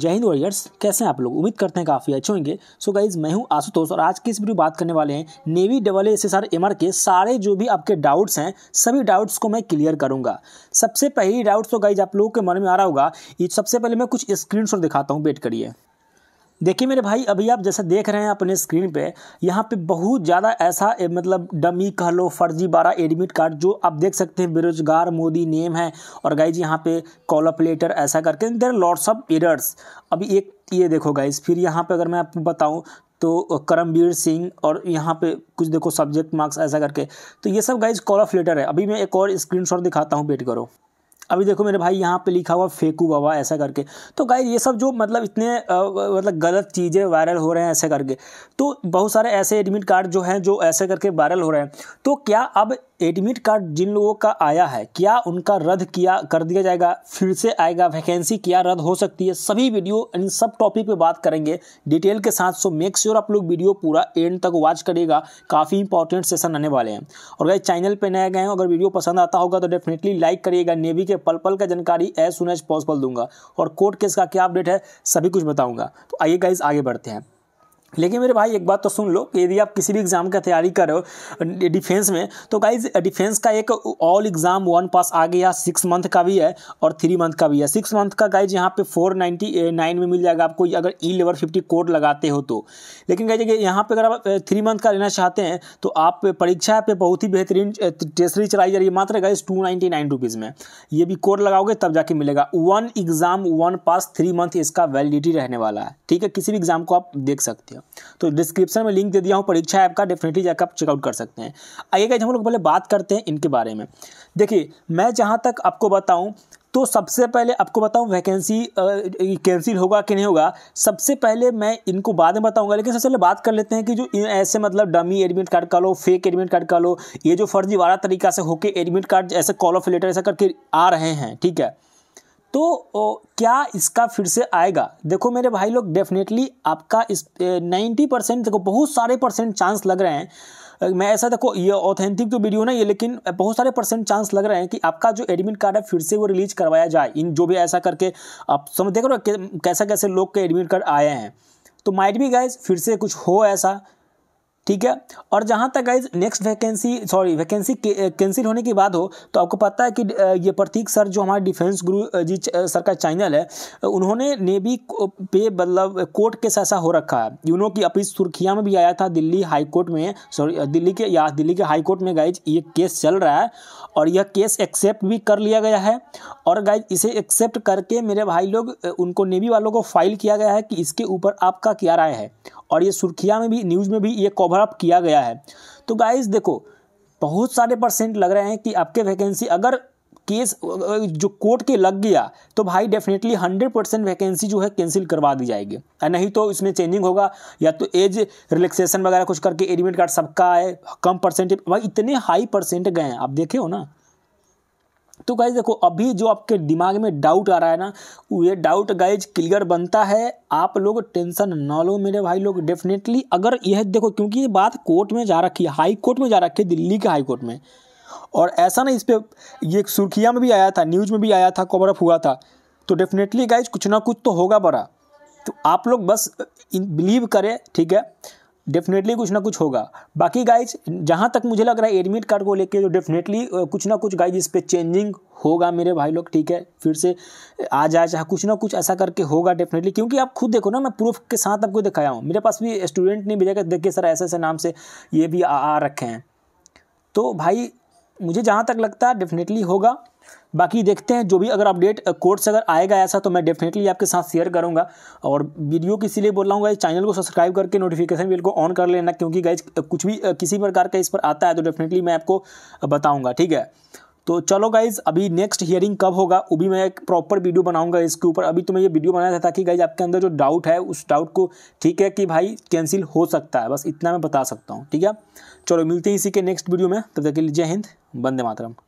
जय हिंद वॉरियर्स कैसे हैं आप लोग उम्मीद करते हैं काफ़ी अच्छे होंगे सो गाइज मैं हूं आशुतोष और आज की इस वीडियो बात करने वाले हैं navy double S S R M R के सारे जो भी आपके डाउट्स हैं सभी डाउट्स को मैं क्लियर करूंगा सबसे पहली डाउट्स तो गाइज आप लोगों के मन में आ रहा होगा सबसे पहले मैं कुछ स्क्रीन दिखाता हूँ बेट करिए देखिए मेरे भाई अभी आप जैसे देख रहे हैं अपने स्क्रीन पे यहाँ पे बहुत ज़्यादा ऐसा ए, मतलब डमी कह लो फर्जी बारह एडमिट कार्ड जो आप देख सकते हैं बेरोजगार मोदी नेम है और गाइज यहाँ पे कॉलअप लेटर ऐसा करके देर लॉर्ड्स ऑफ एरर्स अभी एक ये देखो गाइज फिर यहाँ पे अगर मैं आपको बताऊँ तो करमवीर सिंह और यहाँ पे कुछ देखो सब्जेक्ट मार्क्स ऐसा करके तो ये सब गाइज कॉल ऑफ लेटर है अभी मैं एक और स्क्रीनशॉट दिखाता हूँ वेट करो अभी देखो मेरे भाई यहाँ पे लिखा हुआ फेकू बाबा ऐसा करके तो गाइज ये सब जो मतलब इतने मतलब गलत चीज़ें वायरल हो रहे हैं ऐसे करके तो बहुत सारे ऐसे एडमिट कार्ड जो हैं जो ऐसे करके वायरल हो रहे हैं तो क्या अब एडमिट कार्ड जिन लोगों का आया है क्या उनका रद्द किया कर दिया जाएगा फिर से आएगा वैकेंसी क्या रद्द हो सकती है सभी वीडियो इन सब टॉपिक पे बात करेंगे डिटेल के साथ सो मेक श्योर आप लोग वीडियो पूरा एंड तक वॉच करेगा काफ़ी इंपॉर्टेंट सेशन आने वाले हैं और अगर चैनल पर नए गए हैं अगर वीडियो पसंद आता होगा तो डेफिनेटली लाइक करिएगा नेवी के पल पल का जानकारी एज सुन एज पॉसिबल दूंगा और कोर्ट केस का क्या अपडेट है सभी कुछ बताऊँगा तो आइए गाइज आगे बढ़ते हैं लेकिन मेरे भाई एक बात तो सुन लो कि यदि आप किसी भी एग्ज़ाम का तैयारी कर रहे हो डिफेंस में तो गाइज डिफेंस का एक ऑल एग्ज़ाम वन पास आ गया सिक्स मंथ का भी है और थ्री मंथ का भी है सिक्स मंथ का गाइज यहाँ पे फोर नाइन्टी नाइन में मिल जाएगा आपको अगर ई लेवल फिफ्टी कोड लगाते हो तो लेकिन गाइज यहाँ पर अगर आप थ्री eh, मंथ का लेना चाहते हैं तो आप परीक्षा पे बहुत ही बेहतरीन टेस्टरी eh, चलाई जा रही है मात्र guys two ninety nine rupees में ये भी कोड लगाओगे तब जाके मिलेगा one exam one pass three month इसका वैलिडिटी रहने वाला है ठीक है किसी भी एग्ज़ाम को आप देख सकते हो के तो डिस्क्रिप्शन में लिंक दे दिया हूँ परीक्षा ऐप का डेफिनेटली जाकर आप चेकआउट कर सकते हैं आइए गए हम लोग पहले बात करते हैं इनके बारे में देखिए मैं जहाँ तक आपको बताऊँ तो सबसे पहले आपको बताऊं वैकेंसी कैंसिल होगा कि नहीं होगा सबसे पहले मैं इनको बाद में बताऊंगा लेकिन सबसे पहले बात कर लेते हैं कि जो ऐसे मतलब डमी एडमिट कार्ड का लो फेक एडमिट कार्ड का लो ये जो फर्जीवाड़ा तरीका से होके एडमिट कार्ड ऐसे कॉल ऑफ लेटर ऐसा करके आ रहे हैं ठीक है तो ओ, क्या इसका फिर से आएगा देखो मेरे भाई लोग डेफिनेटली आपका इस नाइन्टी परसेंट देखो बहुत सारे परसेंट चांस लग रहे हैं मैं ऐसा देखो ये ऑथेंटिक तो वीडियो ना ये लेकिन बहुत सारे परसेंट चांस लग रहे हैं कि आपका जो एडमिट कार्ड है फिर से वो रिलीज करवाया जाए इन जो भी ऐसा करके आप समझ देख रहे हो कैसा कैसे लोग के एडमिट कार्ड आए हैं तो माइट भी गाइज फिर से कुछ हो ऐसा ठीक है और जहाँ तक guys next vacancy sorry vacancy cancel होने की बात हो तो आपको पता है कि ये प्रतीक सर जो हमारे डिफेंस गुरु जी सर का चैनल है उन्होंने नेवी पे मतलब कोर्ट केस ऐसा हो रखा है यू नो कि अपनी सुर्खिया में भी आया था दिल्ली हाई कोर्ट में सॉरी दिल्ली के या दिल्ली के हाई कोर्ट में गाइज ये केस चल रहा है और यह केस एक्सेप्ट भी कर लिया गया है और गाइज इसे एक्सेप्ट करके मेरे भाई लोग उनको नेवी वालों को फाइल किया गया है कि इसके ऊपर आपका क्या राय है और ये सुर्खिया में भी न्यूज़ में भी ये कवर अप किया गया है तो गाइज देखो बहुत सारे परसेंट लग रहे हैं कि आपके वैकेंसी अगर केस जो कोर्ट के लग गया तो भाई डेफिनेटली हंड्रेड परसेंट वैकेंसी जो है कैंसिल करवा दी जाएगी नहीं तो इसमें चेंजिंग होगा या तो एज रिलैक्सेशन वगैरह कुछ करके एडमिट कार्ड सबका है कम परसेंटेज भाई इतने हाई परसेंट गए हैं आप देखे हो ना तो गाइज देखो अभी जो आपके दिमाग में डाउट आ रहा है ना ये डाउट गाइज क्लियर बनता है आप लोग टेंशन ना लो मेरे भाई लोग डेफिनेटली अगर यह देखो क्योंकि ये बात कोर्ट में जा रखी है हाई कोर्ट में जा रखी है दिल्ली के हाई कोर्ट में और ऐसा ना इस पर ये सुर्खिया में भी आया था न्यूज़ में भी आया था कवर अप हुआ था तो डेफिनेटली गाइज कुछ ना कुछ तो होगा बड़ा तो आप लोग बस बिलीव करें ठीक है डेफिनेटली कुछ ना कुछ होगा बाकी गाइज जहाँ तक मुझे लग रहा है एडमिट कार्ड को लेके जो तो डेफिनेटली कुछ ना कुछ गाइज इस पर चेंजिंग होगा मेरे भाई लोग ठीक है फिर से आ जाए चाहे कुछ ना कुछ ऐसा करके होगा डेफिनेटली क्योंकि आप खुद देखो ना मैं प्रूफ के साथ आपको दिखाया हूँ मेरे पास भी स्टूडेंट ने भेजा कर देखिए सर ऐसे ऐसे नाम से ये भी आ, आ रखे हैं तो भाई मुझे जहाँ तक लगता है डेफिनेटली होगा बाकी देखते हैं जो भी अगर अपडेट कोर्ट से अगर आएगा ऐसा तो मैं डेफिनेटली आपके साथ शेयर करूंगा और वीडियो को इसीलिए बोल रहा हूँ गाइज चैनल को सब्सक्राइब करके नोटिफिकेशन बिल को ऑन कर लेना क्योंकि गाइज कुछ भी किसी प्रकार का इस पर आता है तो डेफिनेटली मैं आपको बताऊँगा ठीक है तो चलो गाइज अभी नेक्स्ट हियरिंग कब होगा वो भी मैं एक प्रॉपर वीडियो बनाऊंगा इसके ऊपर अभी तो मैं ये वीडियो बनाया था ताकि गाइज आपके अंदर जो डाउट है उस डाउट को ठीक है कि भाई कैंसिल हो सकता है बस इतना मैं बता सकता हूँ ठीक है चलो मिलते हैं इसी के नेक्स्ट वीडियो में तब तक के लिए जय हिंद बंदे मातरम